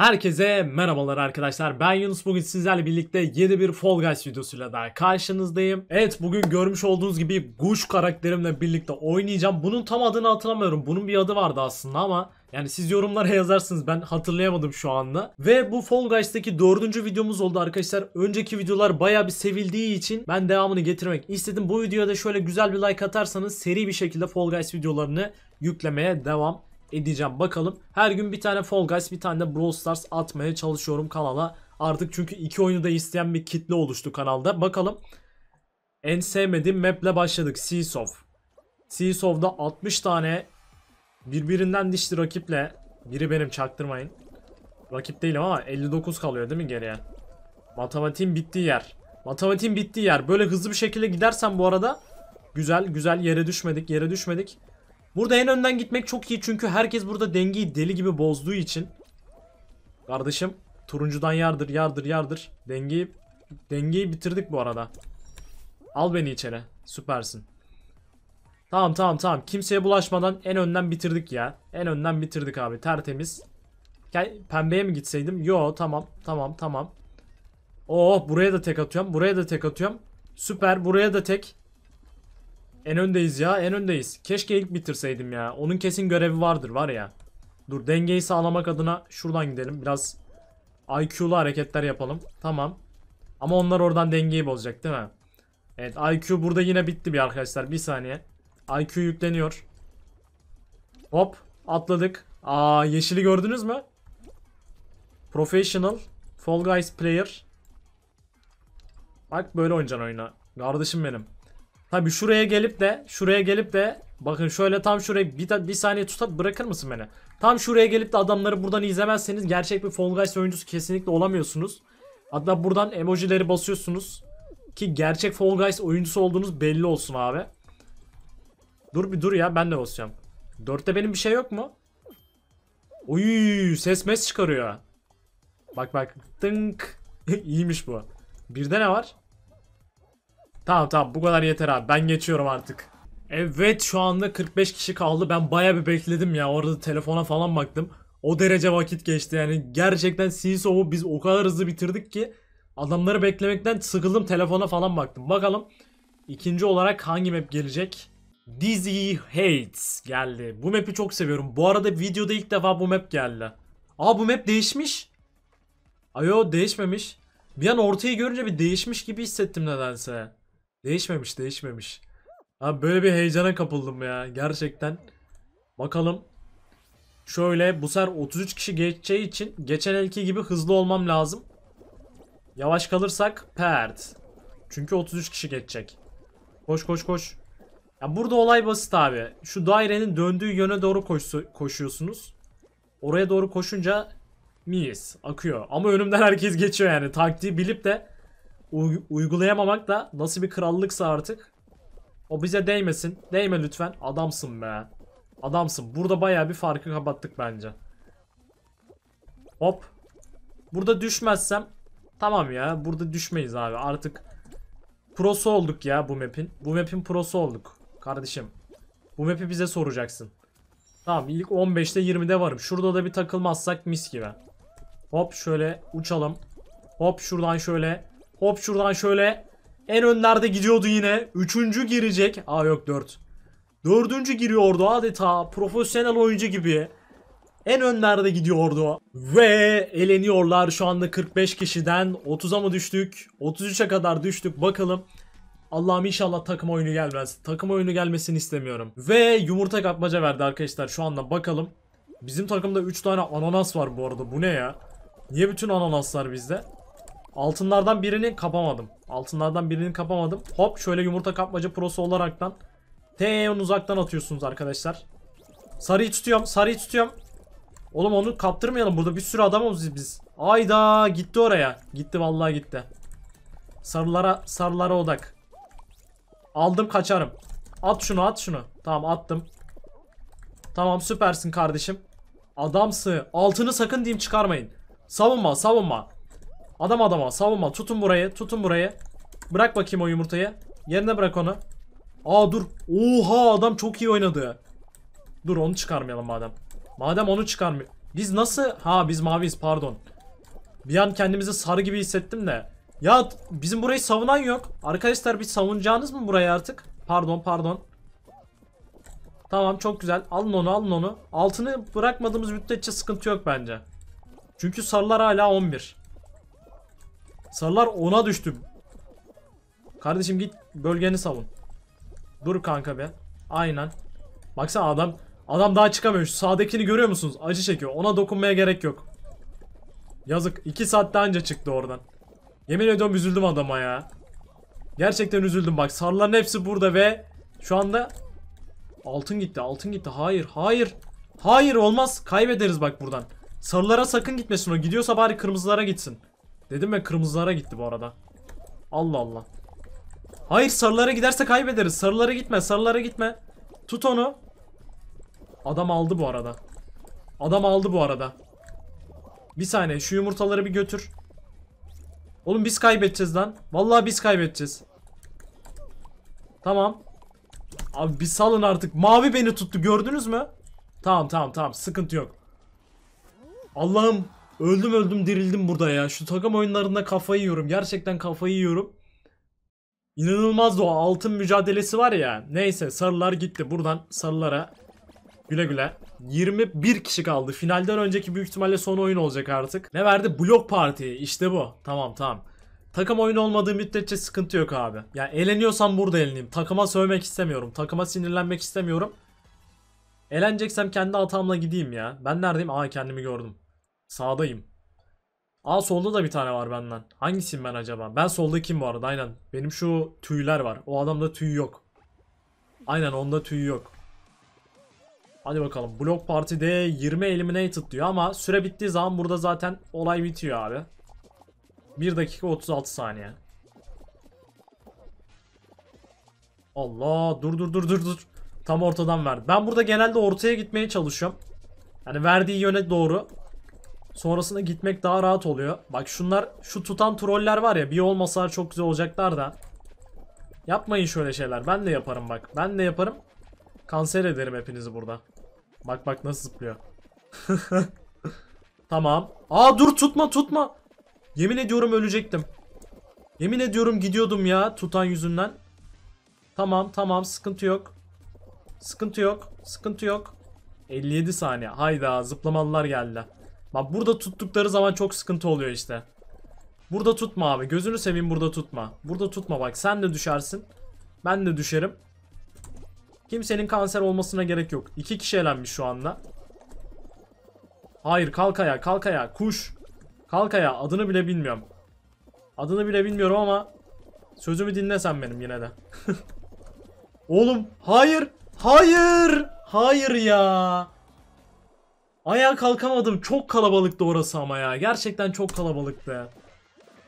Herkese merhabalar arkadaşlar. Ben Yunus bugün sizlerle birlikte yeni bir Fall Guys videosuyla daha karşınızdayım. Evet bugün görmüş olduğunuz gibi Guş karakterimle birlikte oynayacağım. Bunun tam adını hatırlamıyorum. Bunun bir adı vardı aslında ama yani siz yorumlara yazarsınız ben hatırlayamadım şu anda. Ve bu Fall Guys'taki dördüncü videomuz oldu arkadaşlar. Önceki videolar baya bir sevildiği için ben devamını getirmek istedim. Bu videoya da şöyle güzel bir like atarsanız seri bir şekilde Fall Guys videolarını yüklemeye devam edeceğim. Bakalım. Her gün bir tane Fall Guys bir tane de Brawl Stars atmaya çalışıyorum kanala. Artık çünkü iki oyunu da isteyen bir kitle oluştu kanalda. Bakalım. En sevmediğim maple başladık. Seesaw. Seesaw'da 60 tane birbirinden dişli rakiple biri benim çaktırmayın. Rakip değilim ama 59 kalıyor değil mi geriye? Matematiğin bittiği yer. Matematiğin bittiği yer. Böyle hızlı bir şekilde gidersen bu arada güzel güzel yere düşmedik yere düşmedik. Burada en önden gitmek çok iyi çünkü herkes burada dengeyi deli gibi bozduğu için. Kardeşim turuncudan yardır yardır yardır. Dengeyi, dengeyi bitirdik bu arada. Al beni içeri. Süpersin. Tamam tamam tamam. Kimseye bulaşmadan en önden bitirdik ya. En önden bitirdik abi. Tertemiz. Pembeye mi gitseydim? Yo tamam tamam tamam. Oh buraya da tek atıyorum. Buraya da tek atıyorum. Süper buraya da tek. En öndeyiz ya en öndeyiz. Keşke ilk bitirseydim ya. Onun kesin görevi vardır var ya. Dur dengeyi sağlamak adına şuradan gidelim. Biraz IQ'lu hareketler yapalım. Tamam. Ama onlar oradan dengeyi bozacak değil mi? Evet IQ burada yine bitti bir arkadaşlar. Bir saniye. IQ yükleniyor. Hop atladık. Aa yeşili gördünüz mü? Professional Fall Guys Player. Bak böyle oynayacaksın oyuna. Kardeşim benim. Tabi şuraya gelip de şuraya gelip de bakın şöyle tam şuraya bir, bir saniye tutup bırakır mısın beni? Tam şuraya gelip de adamları buradan izlemezseniz gerçek bir Fall Guys oyuncusu kesinlikle olamıyorsunuz. Hatta buradan emojileri basıyorsunuz. Ki gerçek Fall Guys oyuncusu olduğunuz belli olsun abi. Dur bir dur ya ben de basacağım. Dörtte benim bir şey yok mu? Oy ses mes çıkarıyor. Bak bak. Tınk. İyiymiş bu. Birde ne var? Tamam tamam bu kadar yeter abi ben geçiyorum artık. Evet şu anda 45 kişi kaldı ben baya bir bekledim ya orada telefona falan baktım. O derece vakit geçti yani gerçekten CSO'u biz o kadar hızlı bitirdik ki adamları beklemekten sıkıldım telefona falan baktım. Bakalım ikinci olarak hangi map gelecek? Dizzy Hates geldi. Bu map'i çok seviyorum. Bu arada videoda ilk defa bu map geldi. Aa bu map değişmiş. Ayo değişmemiş. Bir an ortayı görünce bir değişmiş gibi hissettim nedense. Değişmemiş değişmemiş. Ha böyle bir heyecana kapıldım ya gerçekten. Bakalım. Şöyle bu sefer 33 kişi geçeceği için geçen elki gibi hızlı olmam lazım. Yavaş kalırsak perd. Çünkü 33 kişi geçecek. Koş koş koş. Ya burada olay basit abi. Şu dairenin döndüğü yöne doğru koşu koşuyorsunuz. Oraya doğru koşunca miyiz akıyor. Ama önümden herkes geçiyor yani. Taktiği bilip de uygulayamamak da nasıl bir krallıksa artık. O bize değmesin. Değme lütfen. Adamsın be. Adamsın. Burada baya bir farkı kapattık bence. Hop. Burada düşmezsem tamam ya. Burada düşmeyiz abi. Artık prosu olduk ya bu map'in. Bu map'in prosu olduk. Kardeşim. Bu map'i bize soracaksın. Tamam ilk 15'te 20'de varım. Şurada da bir takılmazsak mis gibi. Hop şöyle uçalım. Hop şuradan şöyle Hop şuradan şöyle. En önlerde gidiyordu yine. Üçüncü girecek. Aa yok dört. Dördüncü giriyordu adeta profesyonel oyuncu gibi. En önlerde gidiyordu. Ve eleniyorlar şu anda 45 kişiden. 30'a mı düştük? 33'e kadar düştük bakalım. Allah'ım inşallah takım oyunu gelmez. Takım oyunu gelmesini istemiyorum. Ve yumurta kapmaca verdi arkadaşlar şu anda bakalım. Bizim takımda 3 tane ananas var bu arada bu ne ya? Niye bütün ananaslar bizde? Altınlardan birini kapamadım. Altınlardan birini kapamadım. Hop şöyle yumurta kapmacı prosu olaraktan. Teyon uzaktan atıyorsunuz arkadaşlar. Sarıyı tutuyorum. Sarıyı tutuyorum. Oğlum onu kaptırmayalım. Burada bir sürü adamımız biz. Ayda gitti oraya. Gitti vallahi gitti. Sarılara sarılara odak. Aldım kaçarım. At şunu at şunu. Tamam attım. Tamam süpersin kardeşim. Adamsı. Altını sakın diyeyim çıkarmayın. Savunma savunma. Adam adama savunma. Tutun burayı. Tutun burayı. Bırak bakayım o yumurtayı. Yerine bırak onu. Aa dur. Oha adam çok iyi oynadı. Dur onu çıkarmayalım madem. Madem onu çıkarmıyor. Biz nasıl? Ha biz maviyiz pardon. Bir an kendimizi sarı gibi hissettim de. Ya bizim burayı savunan yok. Arkadaşlar bir savunacağınız mı burayı artık? Pardon pardon. Tamam çok güzel. Alın onu alın onu. Altını bırakmadığımız müddetçe sıkıntı yok bence. Çünkü sarılar hala 11. Sarılar ona düştü. Kardeşim git bölgeni savun. Dur kanka be. Aynen. Baksana adam adam daha çıkamıyor. Şu sağdakini görüyor musunuz? Acı çekiyor. Ona dokunmaya gerek yok. Yazık. 2 saat daha önce çıktı oradan. Yemin ediyorum üzüldüm adama ya. Gerçekten üzüldüm bak. Sarıların hepsi burada ve şu anda altın gitti. Altın gitti. Hayır. Hayır. Hayır olmaz. Kaybederiz bak buradan. Sarılara sakın gitmesin o. Gidiyorsa bari kırmızılara gitsin. Dedim ben kırmızılara gitti bu arada. Allah Allah. Hayır sarılara giderse kaybederiz. Sarılara gitme sarılara gitme. Tut onu. Adam aldı bu arada. Adam aldı bu arada. Bir saniye şu yumurtaları bir götür. Oğlum biz kaybedeceğiz lan. Vallahi biz kaybedeceğiz. Tamam. Abi bir salın artık. Mavi beni tuttu gördünüz mü? Tamam tamam tamam sıkıntı yok. Allah'ım Öldüm öldüm dirildim burada ya. Şu takım oyunlarında kafayı yiyorum. Gerçekten kafayı yiyorum. İnanılmaz o altın mücadelesi var ya. Neyse sarılar gitti. Buradan sarılara güle güle. 21 kişi kaldı. Finalden önceki büyük ihtimalle son oyun olacak artık. Ne verdi? Blok parti. İşte bu. Tamam tamam. Takım oyun olmadığı müddetçe sıkıntı yok abi. Ya yani eğleniyorsam burada eğleneyim. Takıma sövmek istemiyorum. Takıma sinirlenmek istemiyorum. Eğleneceksem kendi hatamla gideyim ya. Ben neredeyim? Aa kendimi gördüm. Sağdayım. Aa solda da bir tane var benden. Hangisiyim ben acaba? Ben soldakiyim bu arada aynen. Benim şu tüyler var. O adamda tüy yok. Aynen onda tüy yok. Hadi bakalım. Block Party'de 20 eliminated diyor ama süre bittiği zaman burada zaten olay bitiyor abi. 1 dakika 36 saniye. Allah dur dur dur dur dur. Tam ortadan verdi. Ben burada genelde ortaya gitmeye çalışıyorum. Yani verdiği yöne doğru Sonrasında gitmek daha rahat oluyor. Bak şunlar şu tutan troller var ya bir olmasalar çok güzel olacaklar da. Yapmayın şöyle şeyler. Ben de yaparım bak. Ben de yaparım. Kanser ederim hepinizi burada. Bak bak nasıl zıplıyor. tamam. Aa dur tutma tutma. Yemin ediyorum ölecektim. Yemin ediyorum gidiyordum ya tutan yüzünden. Tamam tamam sıkıntı yok. Sıkıntı yok. Sıkıntı yok. 57 saniye. Hayda zıplamalılar geldi. Bak burada tuttukları zaman çok sıkıntı oluyor işte. Burada tutma abi. Gözünü seveyim burada tutma. Burada tutma bak. Sen de düşersin. Ben de düşerim. Kimsenin kanser olmasına gerek yok. İki kişi elenmiş şu anda. Hayır kalk ayağa kalk ayağa. Kuş. Kalk ayağa. Adını bile bilmiyorum. Adını bile bilmiyorum ama sözümü dinle sen benim yine de. Oğlum hayır. Hayır. Hayır ya. Ayağa kalkamadım. Çok kalabalıktı orası ama ya. Gerçekten çok kalabalıktı.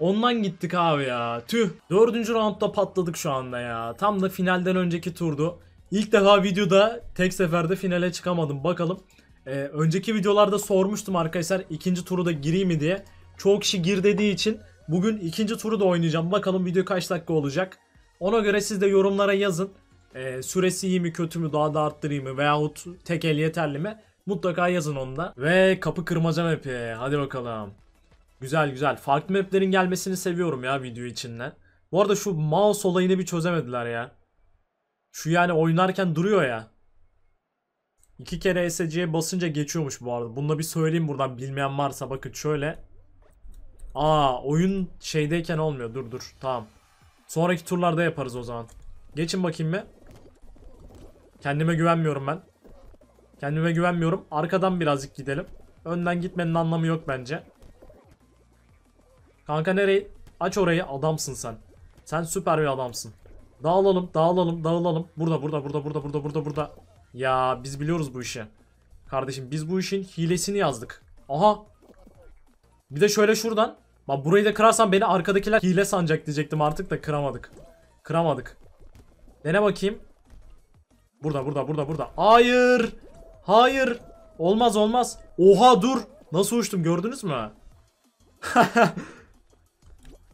Ondan gittik abi ya. Tüh. Dördüncü roundda patladık şu anda ya. Tam da finalden önceki turdu. İlk defa videoda tek seferde finale çıkamadım. Bakalım. Ee, önceki videolarda sormuştum arkadaşlar ikinci turu da gireyim mi diye. Çok kişi gir dediği için bugün ikinci turu da oynayacağım. Bakalım video kaç dakika olacak. Ona göre siz de yorumlara yazın. Ee, süresi iyi mi kötü mü daha da arttırayım mı veyahut tek el yeterli mi? Mutlaka yazın onda Ve kapı kırmaca map'i. Hadi bakalım. Güzel güzel. Farklı maplerin gelmesini seviyorum ya video içinden. Bu arada şu mouse olayını bir çözemediler ya. Şu yani oynarken duruyor ya. İki kere ESC'ye basınca geçiyormuş bu arada. Bunu da bir söyleyeyim buradan bilmeyen varsa. Bakın şöyle. Aa oyun şeydeyken olmuyor. Dur dur tamam. Sonraki turlarda yaparız o zaman. Geçin bakayım mı? Kendime güvenmiyorum ben. Kendime güvenmiyorum. Arkadan birazcık gidelim. Önden gitmenin anlamı yok bence. Kanka nereyi? Aç orayı. Adamsın sen. Sen süper bir adamsın. Dağılalım, dağılalım, dağılalım. Burada, burada, burada, burada, burada, burada, burada. Ya biz biliyoruz bu işi. Kardeşim biz bu işin hilesini yazdık. Aha. Bir de şöyle şuradan. Bak burayı da kırarsan beni arkadakiler hile sanacak diyecektim artık da kıramadık. Kıramadık. Dene bakayım. Burada, burada, burada, burada. Hayır. Hayır. Olmaz olmaz. Oha dur. Nasıl uçtum gördünüz mü?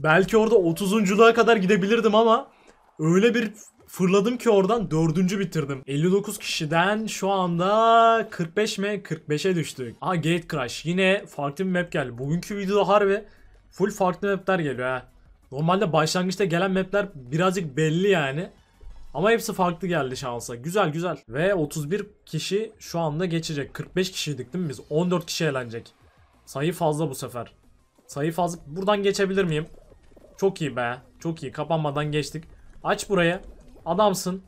Belki orada 30'unculuğa kadar gidebilirdim ama öyle bir fırladım ki oradan 4. bitirdim. 59 kişiden şu anda 45 mi? 45'e düştük. Aa Gate Crash yine farklı bir map geldi. Bugünkü videoda harbi full farklı mapler geliyor ha. Normalde başlangıçta gelen mapler birazcık belli yani. Ama hepsi farklı geldi şansa. Güzel güzel. Ve 31 kişi şu anda geçecek. 45 kişiydik değil mi biz? 14 kişi eğlenecek. Sayı fazla bu sefer. Sayı fazla. Buradan geçebilir miyim? Çok iyi be. Çok iyi. Kapanmadan geçtik. Aç buraya. Adamsın.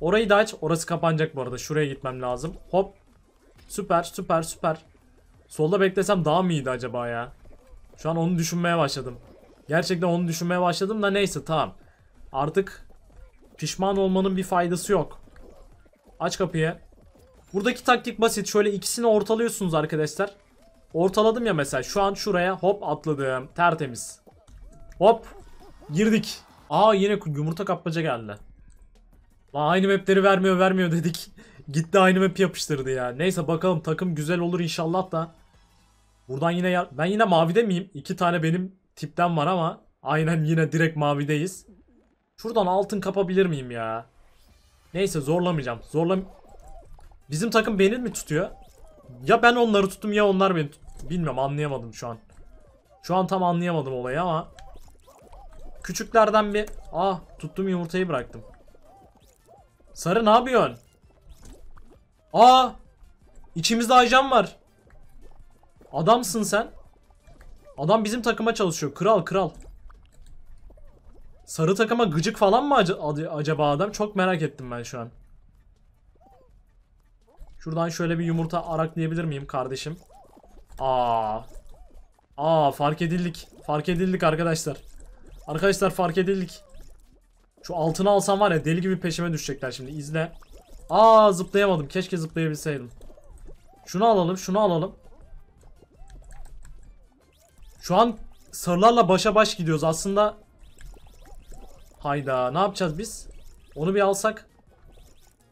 Orayı da aç. Orası kapanacak bu arada. Şuraya gitmem lazım. Hop. Süper süper süper. Solda beklesem daha mı iyiydi acaba ya? Şu an onu düşünmeye başladım. Gerçekten onu düşünmeye başladım da neyse tamam. Artık Pişman olmanın bir faydası yok. Aç kapıyı. Buradaki taktik basit. Şöyle ikisini ortalıyorsunuz arkadaşlar. Ortaladım ya mesela. Şu an şuraya hop atladım. Tertemiz. Hop. Girdik. Aa yine yumurta kapmaca geldi. Lan aynı mapleri vermiyor vermiyor dedik. Gitti aynı map yapıştırdı ya. Neyse bakalım takım güzel olur inşallah da. Buradan yine ben yine mavide miyim? İki tane benim tipten var ama aynen yine direkt mavideyiz. Şuradan altın kapabilir miyim ya? Neyse zorlamayacağım. Zorlam... Bizim takım beni mi tutuyor? Ya ben onları tuttum ya onlar beni Bilmiyorum anlayamadım şu an. Şu an tam anlayamadım olayı ama. Küçüklerden bir... Ah tuttum yumurtayı bıraktım. Sarı ne yapıyorsun? Aa! İçimizde ajan var. Adamsın sen. Adam bizim takıma çalışıyor. Kral kral. Sarı takıma gıcık falan mı acaba adam? Çok merak ettim ben şu an. Şuradan şöyle bir yumurta araklayabilir miyim kardeşim? Aa. Aa fark edildik. Fark edildik arkadaşlar. Arkadaşlar fark edildik. Şu altını alsam var ya deli gibi peşime düşecekler şimdi izle. Aa zıplayamadım. Keşke zıplayabilseydim. Şunu alalım, şunu alalım. Şu an sarılarla başa baş gidiyoruz. Aslında Hayda ne yapacağız biz? Onu bir alsak.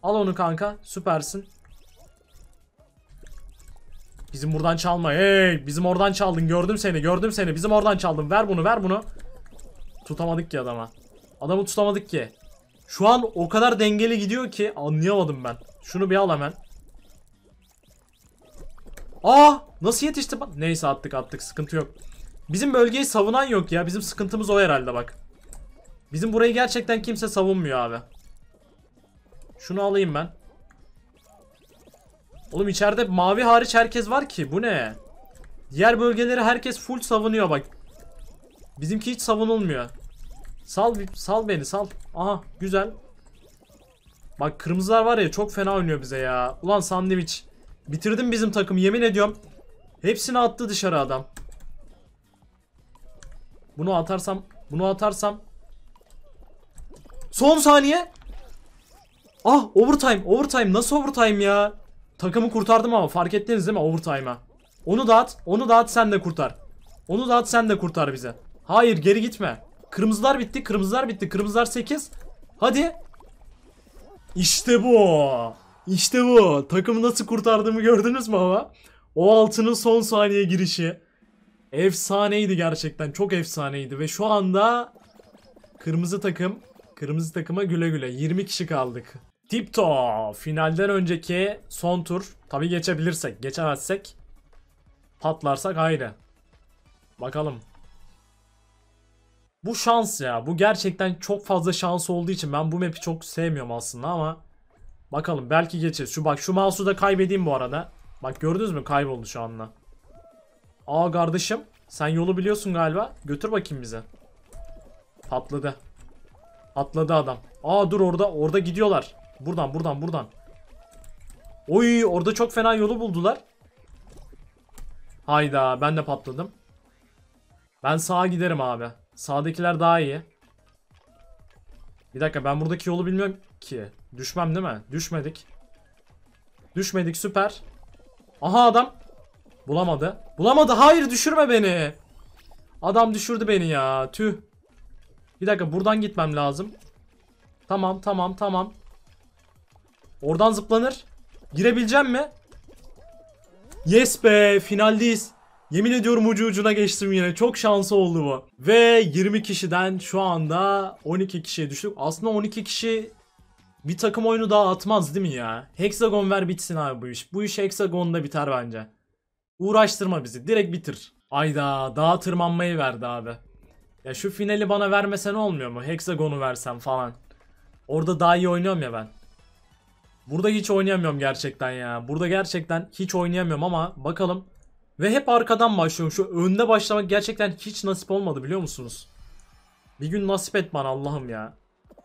Al onu kanka süpersin. Bizim buradan çalma. Hey bizim oradan çaldın gördüm seni gördüm seni. Bizim oradan çaldın ver bunu ver bunu. Tutamadık ki adama. Adamı tutamadık ki. Şu an o kadar dengeli gidiyor ki anlayamadım ben. Şunu bir al hemen. Aa nasıl yetişti? Neyse attık attık sıkıntı yok. Bizim bölgeyi savunan yok ya. Bizim sıkıntımız o herhalde bak. Bizim burayı gerçekten kimse savunmuyor abi. Şunu alayım ben. Oğlum içeride mavi hariç herkes var ki. Bu ne? Diğer bölgeleri herkes full savunuyor bak. Bizimki hiç savunulmuyor. Sal sal beni sal. Aha güzel. Bak kırmızılar var ya çok fena oynuyor bize ya. Ulan sandviç. Bitirdim bizim takım yemin ediyorum. Hepsini attı dışarı adam. Bunu atarsam bunu atarsam Son saniye. Ah overtime. Overtime. Nasıl overtime ya? Takımı kurtardım ama fark ettiniz değil mi overtime'a? Onu dağıt. Onu dağıt sen de kurtar. Onu dağıt sen de kurtar bize. Hayır geri gitme. Kırmızılar bitti. Kırmızılar bitti. Kırmızılar 8. Hadi. İşte bu. İşte bu. Takımı nasıl kurtardığımı gördünüz mü ama? O altının son saniye girişi. Efsaneydi gerçekten. Çok efsaneydi ve şu anda kırmızı takım Kırmızı takıma güle güle. 20 kişi kaldık. Tipto. Finalden önceki son tur. Tabi geçebilirsek. Geçemezsek. Patlarsak ayrı. Bakalım. Bu şans ya. Bu gerçekten çok fazla şans olduğu için ben bu map'i çok sevmiyorum aslında ama bakalım belki geçer. Şu bak şu mouse'u da kaybedeyim bu arada. Bak gördünüz mü? Kayboldu şu anla. Aa kardeşim sen yolu biliyorsun galiba. Götür bakayım bize. Patladı. Atladı adam. Aa dur orada orada gidiyorlar. Buradan buradan buradan. Oy orada çok fena yolu buldular. Hayda ben de patladım. Ben sağa giderim abi. Sağdakiler daha iyi. Bir dakika ben buradaki yolu bilmiyorum ki. Düşmem değil mi? Düşmedik. Düşmedik süper. Aha adam. Bulamadı. Bulamadı hayır düşürme beni. Adam düşürdü beni ya tüh. Bir dakika buradan gitmem lazım. Tamam tamam tamam. Oradan zıplanır. Girebileceğim mi? Yes be finaldeyiz. Yemin ediyorum ucu ucuna geçtim yine. Çok şansı oldu bu. Ve 20 kişiden şu anda 12 kişiye düştük. Aslında 12 kişi bir takım oyunu daha atmaz değil mi ya? Hexagon ver bitsin abi bu iş. Bu iş Hexagon'da biter bence. Uğraştırma bizi. Direkt bitir. Ayda daha tırmanmayı verdi abi. Ya şu finali bana vermesen olmuyor mu? Hexagon'u versem falan. Orada daha iyi oynuyorum ya ben. Burada hiç oynayamıyorum gerçekten ya. Burada gerçekten hiç oynayamıyorum ama bakalım. Ve hep arkadan başlıyorum. Şu önde başlamak gerçekten hiç nasip olmadı biliyor musunuz? Bir gün nasip et bana Allah'ım ya.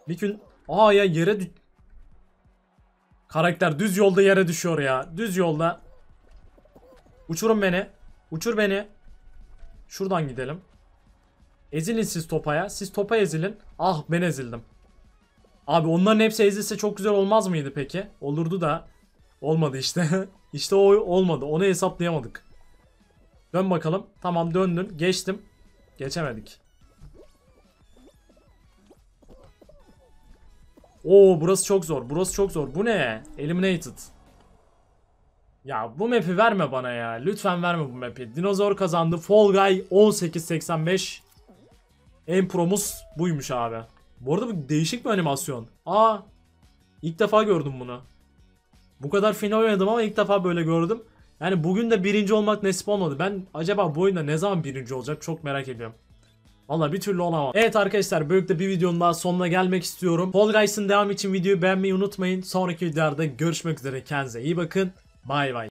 Bir gün... Aa ya yere... Karakter düz yolda yere düşüyor ya. Düz yolda. Uçurun beni. Uçur beni. Şuradan gidelim. Ezilin siz topaya. Siz topa ezilin. Ah ben ezildim. Abi onların hepsi ezilse çok güzel olmaz mıydı peki? Olurdu da. Olmadı işte. İşte o olmadı. Onu hesaplayamadık. Dön bakalım. Tamam döndün. Geçtim. Geçemedik. Oo burası çok zor. Burası çok zor. Bu ne? Eliminated. Ya bu map'i verme bana ya. Lütfen verme bu map'i. Dinozor kazandı. Fall Guy 1885. En promos buymuş abi. Bu arada bu değişik bir animasyon. Aa ilk defa gördüm bunu. Bu kadar final oynadım ama ilk defa böyle gördüm. Yani bugün de birinci olmak nasip olmadı. Ben acaba bu oyunda ne zaman birinci olacak çok merak ediyorum. Valla bir türlü olamam. Evet arkadaşlar böylelikle bir videonun daha sonuna gelmek istiyorum. Fall Guys'ın devamı için videoyu beğenmeyi unutmayın. Sonraki videolarda görüşmek üzere. Kendinize iyi bakın. Bay bay.